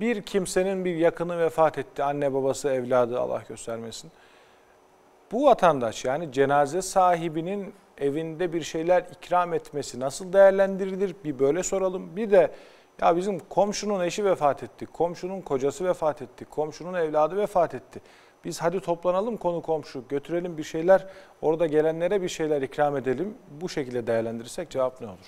bir kimsenin bir yakını vefat etti. Anne babası, evladı Allah göstermesin. Bu vatandaş yani cenaze sahibinin evinde bir şeyler ikram etmesi nasıl değerlendirilir? Bir böyle soralım. Bir de ya bizim komşunun eşi vefat etti, komşunun kocası vefat etti, komşunun evladı vefat etti. Biz hadi toplanalım konu komşu, götürelim bir şeyler, orada gelenlere bir şeyler ikram edelim. Bu şekilde değerlendirirsek cevap ne olur?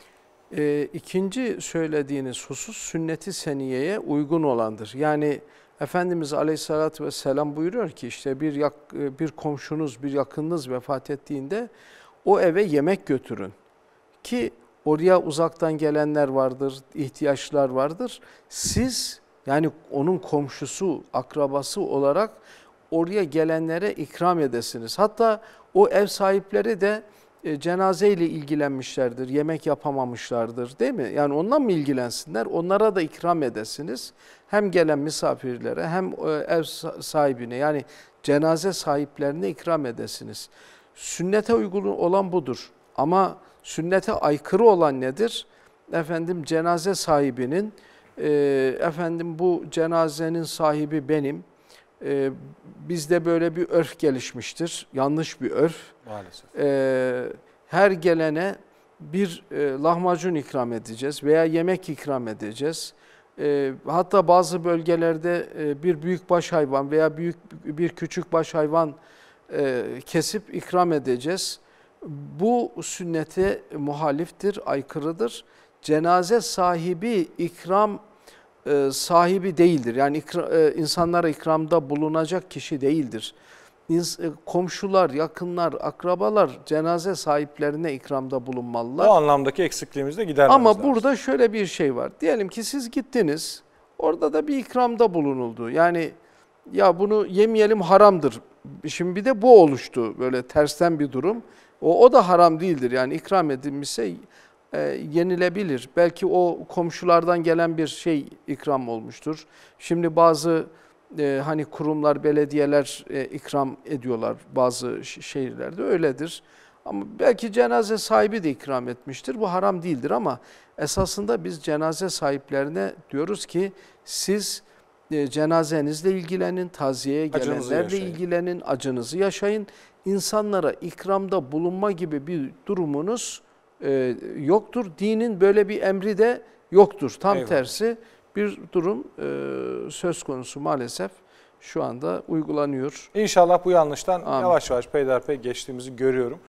E, ikinci söylediğiniz husus sünneti seniyeye uygun olandır. Yani Efendimiz Aleyhisselatü Vesselam buyuruyor ki işte bir, yak, bir komşunuz, bir yakınınız vefat ettiğinde o eve yemek götürün. Ki oraya uzaktan gelenler vardır, ihtiyaçlar vardır. Siz yani onun komşusu, akrabası olarak oraya gelenlere ikram edesiniz. Hatta o ev sahipleri de e, cenazeyle ilgilenmişlerdir, yemek yapamamışlardır değil mi? Yani ondan mı ilgilensinler? Onlara da ikram edesiniz. Hem gelen misafirlere hem e, ev sahibine yani cenaze sahiplerine ikram edesiniz. Sünnete uygun olan budur. Ama sünnete aykırı olan nedir? Efendim cenaze sahibinin, e, efendim bu cenazenin sahibi benim, e, bizde böyle bir örf gelişmiştir. Yanlış bir örf. Maalesef. E, her gelene bir e, lahmacun ikram edeceğiz veya yemek ikram edeceğiz. E, hatta bazı bölgelerde e, bir büyük baş hayvan veya büyük bir küçük baş hayvan e, kesip ikram edeceğiz. Bu sünnete muhaliftir, aykırıdır. Cenaze sahibi ikram e, sahibi değildir. Yani e, insanlara ikramda bulunacak kişi değildir. E, komşular, yakınlar, akrabalar cenaze sahiplerine ikramda bulunmalılar. O anlamdaki eksikliğimizi de gidermemiz Ama lazım. burada şöyle bir şey var. Diyelim ki siz gittiniz, orada da bir ikramda bulunuldu. Yani ya bunu yemeyelim haramdır. Şimdi bir de bu oluştu böyle tersten bir durum. O, o da haram değildir yani ikram edilmişse e, yenilebilir. Belki o komşulardan gelen bir şey ikram olmuştur. Şimdi bazı e, hani kurumlar, belediyeler e, ikram ediyorlar bazı şehirlerde öyledir. Ama belki cenaze sahibi de ikram etmiştir. Bu haram değildir ama esasında biz cenaze sahiplerine diyoruz ki siz e, cenazenizle ilgilenin, taziyeye gelenlerle ilgilenin, acınızı yaşayın. İnsanlara ikramda bulunma gibi bir durumunuz e, yoktur. Dinin böyle bir emri de yoktur. Tam Eyvallah. tersi bir durum e, söz konusu maalesef şu anda uygulanıyor. İnşallah bu yanlıştan Amin. yavaş yavaş peyderpey geçtiğimizi görüyorum.